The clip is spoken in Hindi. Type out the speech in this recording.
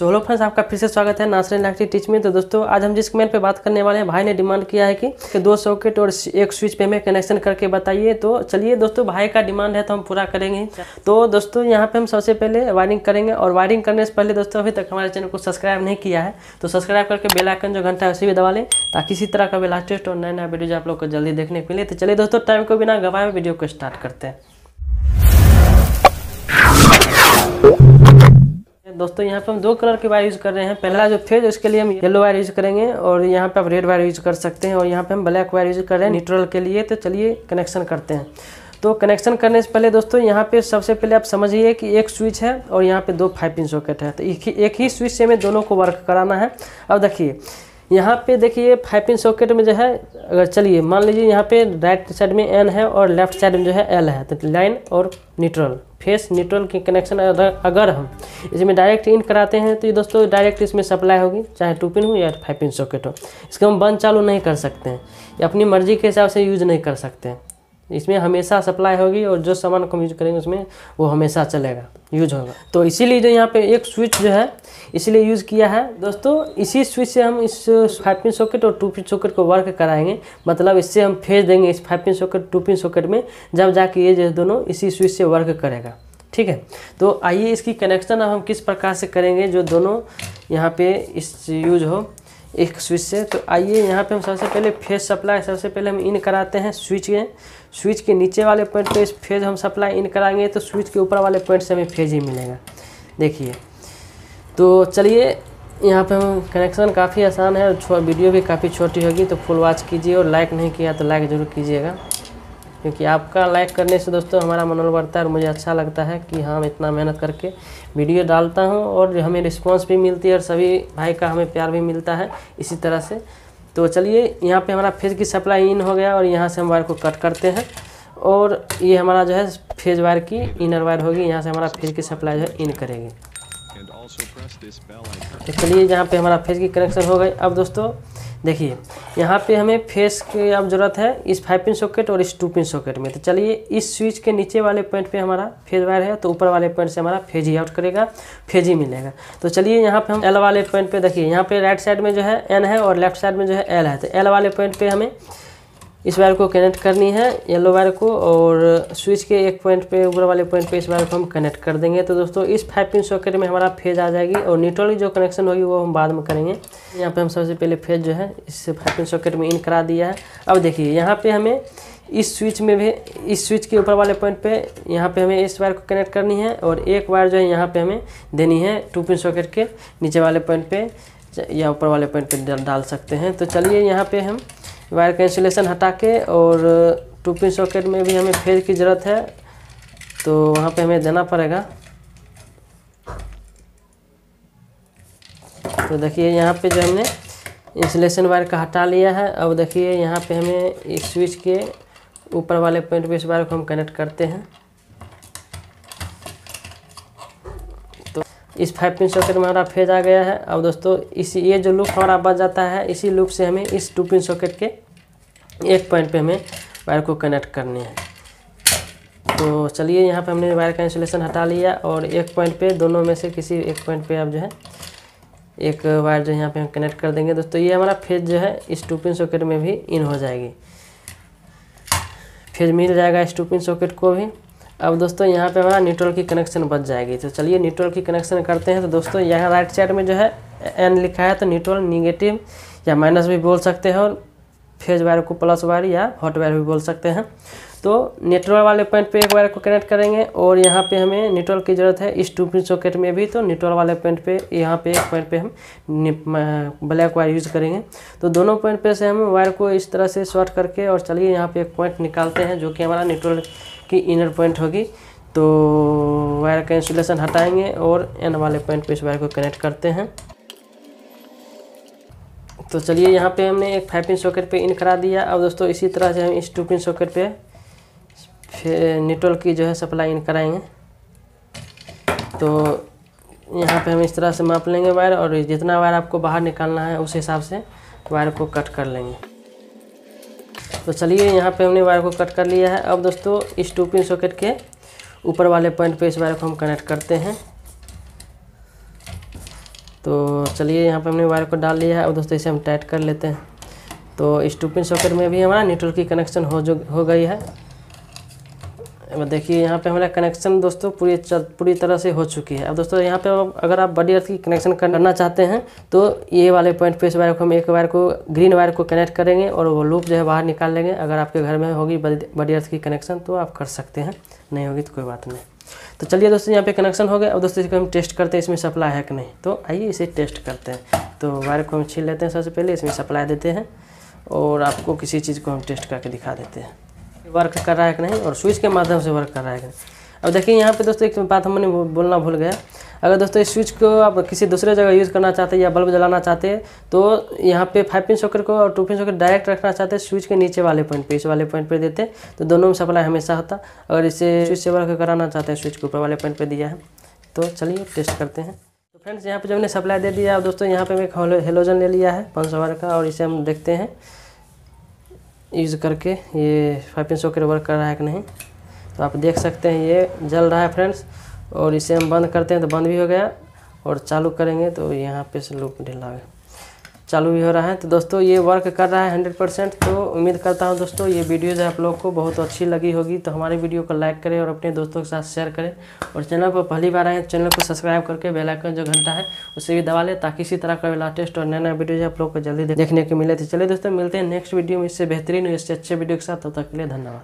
तो हेलो फ्रेंड्स आपका फिर से स्वागत है नासरिन इलेक्ट्रिक टीच में तो दोस्तों आज हम जिस कमेंट पे बात करने वाले हैं भाई ने डिमांड किया है कि दो सॉकेट और एक स्विच पे हमें कनेक्शन करके बताइए तो चलिए दोस्तों भाई का डिमांड है तो हम पूरा करेंगे तो दोस्तों यहाँ पे हम सबसे पहले वायरिंग करेंगे और वायरिंग करने से पहले दोस्तों अभी तक हमारे चैनल को सब्सक्राइब नहीं किया है तो सब्सक्राइब करके बेलाइकन जो घंटा है उसे भी दबा लें ताकि इसी तरह का भी और नया नया वीडियो आप लोग को जल्दी देखने को मिले तो चलिए दोस्तों टाइम को बिना गवाए वीडियो को स्टार्ट करते हैं दोस्तों यहाँ पे हम दो कलर के वायर यूज़ कर रहे हैं पहला जो फेज उसके लिए हम येलो वायर यूज़ करेंगे और यहाँ पे आप रेड वायर यूज़ कर सकते हैं और यहाँ पे हम ब्लैक वायर यूज़ कर रहे हैं न्यूट्रल के लिए तो चलिए कनेक्शन करते हैं तो कनेक्शन करने से पहले दोस्तों यहाँ पे सबसे पहले आप समझिए कि एक स्विच है और यहाँ पे दो फाइव पिन सॉकेट है तो एक ही स्विच से हमें दोनों को वर्क कराना है अब देखिए यहाँ पे देखिए फाइव पिन सॉकेट में जो है अगर चलिए मान लीजिए यहाँ पे राइट साइड में एन है और लेफ्ट साइड में जो है एल है तो लाइन और न्यूट्रल फेस न्यूट्रल के कनेक्शन अगर हम इसमें डायरेक्ट इन कराते हैं तो ये दोस्तों डायरेक्ट इसमें सप्लाई होगी चाहे टू पिन हो या फाइव पिन सॉकेट हो इसको हम बंद चालू नहीं कर सकते हैं या अपनी मर्जी के हिसाब से यूज़ नहीं कर सकते हैं इसमें हमेशा सप्लाई होगी और जो सामान को हम यूज करेंगे उसमें वो हमेशा चलेगा यूज होगा तो इसीलिए जो यहाँ पे एक स्विच जो है इसलिए यूज़ किया है दोस्तों इसी स्विच से हम इस फाइव पिन सॉकेट और टू पिन सॉकेट को वर्क कराएंगे मतलब इससे हम फेज देंगे इस five pin socket two pin socket में जब जाके ये जो दोनों इसी स्विच से वर्क करेगा ठीक है तो आइए इसकी कनेक्शन अब हम किस प्रकार से करेंगे जो दोनों यहाँ पे इस यूज हो एक स्विच से तो आइए यहाँ पे हम सबसे पहले फेज सप्लाई सबसे पहले हम इन कराते हैं स्विच के स्विच के नीचे वाले पॉइंट पे इस फेज हम सप्लाई इन कराएंगे तो स्विच के ऊपर वाले पॉइंट से हमें फेज ही मिलेगा देखिए तो चलिए यहाँ पे हम कनेक्शन काफ़ी आसान है और वीडियो भी काफ़ी छोटी होगी तो फुल वॉच कीजिए और लाइक नहीं किया तो लाइक ज़रूर कीजिएगा क्योंकि आपका लाइक करने से दोस्तों हमारा मनोबल बढ़ता है और मुझे अच्छा लगता है कि हाँ मैं इतना मेहनत करके वीडियो डालता हूँ और हमें रिस्पॉन्स भी मिलती है और सभी भाई का हमें प्यार भी मिलता है इसी तरह से तो चलिए यहाँ पे हमारा फेज की सप्लाई इन हो गया और यहाँ से हम वायर को कट करते हैं और ये हमारा जो है फेज वायर की इनर वायर होगी यहाँ से हमारा फेज की सप्लाई जो है इन करेगी तो चलिए यहाँ पे हमारा फेज की कनेक्शन हो गई अब दोस्तों देखिए यहाँ पे हमें फेस की अब ज़रूरत है इस फाइव पिन सॉकेट और इस टू पिन सॉकेट में तो चलिए इस स्विच के नीचे वाले पॉइंट पे हमारा फेज वायर है तो ऊपर वाले पॉइंट से हमारा फेज ही आउट करेगा फेज ही मिलेगा तो चलिए यहाँ पे हम एल वाले पॉइंट पे देखिए यहाँ पे राइट साइड में जो है एन है और लेफ्ट साइड में जो है एल है तो एल वाले पॉइंट पे हमें इस वायर को कनेक्ट करनी है येलो वायर को और स्विच के एक पॉइंट पे ऊपर वाले पॉइंट पे इस वायर को हम कनेक्ट कर देंगे तो दोस्तों इस फाइव पिन सॉकेट में हमारा फेज आ जाएगी और न्यूट्रल जो कनेक्शन होगी वो हम बाद में करेंगे यहाँ पे हम सबसे पहले फेज जो है इस फाइव पिन सॉकेट में इन करा दिया है अब देखिए यहाँ पर हमें इस स्विच में भी इस स्विच के ऊपर वाले पॉइंट पर यहाँ पर हमें इस वायर को कनेक्ट करनी है और एक वायर जो है यहाँ पर हमें देनी है टू पिन सॉकेट के नीचे वाले पॉइंट पर या ऊपर वाले पॉइंट पर डाल सकते हैं तो चलिए यहाँ पर हम वायर का इंसुलेशन हटा के और टू पिन सॉकेट में भी हमें फेज की ज़रूरत है तो वहाँ पे हमें देना पड़ेगा तो देखिए यहाँ पे जो हमने इंसुलेशन वायर का हटा लिया है अब देखिए यहाँ पे हमें इस स्विच के ऊपर वाले पॉइंट पे इस वायर को हम कनेक्ट करते हैं इस फाइव पिन सॉकेट में हमारा फेज आ गया है अब दोस्तों इसी ये जो लूप हमारा बच जाता है इसी लूप से हमें इस टू पिन सॉकेट के एक पॉइंट पे हमें वायर को कनेक्ट करने हैं तो चलिए यहाँ पे हमने वायर का इंसुलेशन हटा लिया और एक पॉइंट पे दोनों में से किसी एक पॉइंट पे आप जो है एक वायर जो यहाँ पे हम कनेक्ट कर देंगे दोस्तों ये हमारा फेज जो है इस टू पिन सॉकेट में भी इन हो जाएगी फेज मिल जाएगा इस टू पिन सॉकेट को भी अब दोस्तों यहाँ पे हमारा न्यूट्रल की कनेक्शन बच जाएगी तो चलिए न्यूट्रल की कनेक्शन करते हैं तो दोस्तों यहाँ राइट साइड में जो है एन लिखा है तो न्यूट्रल निगेटिव या माइनस भी बोल सकते हैं और फेज वायर को प्लस वायर या हॉट वायर भी बोल सकते हैं तो नेटवर्क वाले पॉइंट पे एक वायर को कनेक्ट करेंगे और यहाँ पे हमें नेटवर्क की ज़रूरत है इस टू पिन सॉकेट में भी तो नेटवर्क वाले पॉइंट पे यहाँ पे एक पॉइंट पे हम ब्लैक वायर यूज़ करेंगे तो दोनों पॉइंट पे से हम वायर को इस तरह से शॉर्ट करके और चलिए यहाँ पे एक पॉइंट निकालते हैं जो कि हमारा नेटवर्क की इनर पॉइंट होगी तो वायर का इंसुलेशन हटाएंगे और एन वाले पॉइंट पे इस वायर को कनेक्ट करते हैं तो चलिए यहाँ पे हमने एक फाइव पिन सॉकेट पे इन करा दिया अब दोस्तों इसी तरह से हम इस टू पिन सॉकेट पे नेटवर्क की जो है सप्लाई इन कराएंगे तो यहाँ पे हम इस तरह से माप लेंगे वायर और जितना वायर आपको बाहर निकालना है उस हिसाब से वायर को कट कर लेंगे तो चलिए यहाँ पे हमने वायर को कट कर लिया है अब दोस्तों इस टू पिन सॉकेट के ऊपर वाले पॉइंट पे इस वायर को हम कनेक्ट करते हैं तो चलिए यहाँ पे हमने वायर को डाल लिया है अब दोस्तों इसे हम टाइट कर लेते हैं तो इस टू पिन सॉकेट में भी हमारा नेटवर्क की कनेक्शन हो जो हो गई है अब देखिए यहाँ पे हमारा कनेक्शन दोस्तों पूरी पूरी तरह से हो चुकी है अब दोस्तों यहाँ पे अगर आप बड़ी अर्थ की कनेक्शन करना चाहते हैं तो ये वाले पॉइंट पे इस वायर को हम एक वायर को ग्रीन वायर को कनेक्ट करेंगे और वो लूप जो है बाहर निकाल लेंगे अगर आपके घर में होगी बड़ी अर्थ की कनेक्शन तो आप कर सकते हैं नहीं होगी तो कोई बात नहीं तो चलिए दोस्तों यहाँ पे कनेक्शन हो गया अब दोस्तों इसको हम टेस्ट करते हैं इसमें सप्लाई है कि नहीं तो आइए इसे टेस्ट करते हैं तो वायर को हम छीन लेते हैं सबसे पहले इसमें सप्लाई देते हैं और आपको किसी चीज़ को हम टेस्ट करके दिखा देते हैं वर्क कर रहा है कि नहीं और स्विच के माध्यम से वर्क कर रहा है कि नहीं अब देखिए यहाँ पे दोस्तों एक बात हमने बोलना भूल गया अगर दोस्तों इस स्विच को आप किसी दूसरे जगह यूज़ करना चाहते हैं या बल्ब जलाना चाहते हैं तो यहाँ पे फाइव पिन सॉकेट को और टू पिन सॉकेट डायरेक्ट रखना चाहते हैं स्विच के नीचे वाले पॉइंट पे इस वाले पॉइंट पे देते तो दोनों में सप्लाई हमेशा होता अगर इसे स्विच से वर्क कराना चाहते हैं स्विच के ऊपर वाले पॉइंट पर दिया है तो चलिए टेस्ट करते हैं तो फ्रेंड्स यहाँ पर जो हमने सप्लाई दे दिया दोस्तों यहाँ पर मैं हेलोजन ले लिया है पाँच का और इसे हम देखते हैं यूज़ करके ये फाइव पिन सॉकेट वर्क कर रहा है कि नहीं तो आप देख सकते हैं ये जल रहा है फ्रेंड्स और इसे हम बंद करते हैं तो बंद भी हो गया और चालू करेंगे तो यहाँ पे से लूप ढिला गया चालू भी हो रहा है तो दोस्तों ये वर्क कर रहा है हंड्रेड परसेंट तो उम्मीद करता हूँ दोस्तों ये वीडियो है आप लोग को बहुत अच्छी लगी होगी तो हमारे वीडियो को लाइक करें और अपने दोस्तों के साथ शेयर करें और चैनल पर पहली बार आए चैनल को सब्सक्राइब करके बेलाइकन जो घंटा है उसे भी दबा लें ताकि इसी तरह का लाटेस्ट और नया नया जो आप लोग को जल्दी देखने को मिले थे तो चलिए दोस्तों मिलते हैं नेक्स्ट वीडियो में इससे बेहतरीन इससे अच्छे वीडियो के साथ तब तक के लिए धन्यवाद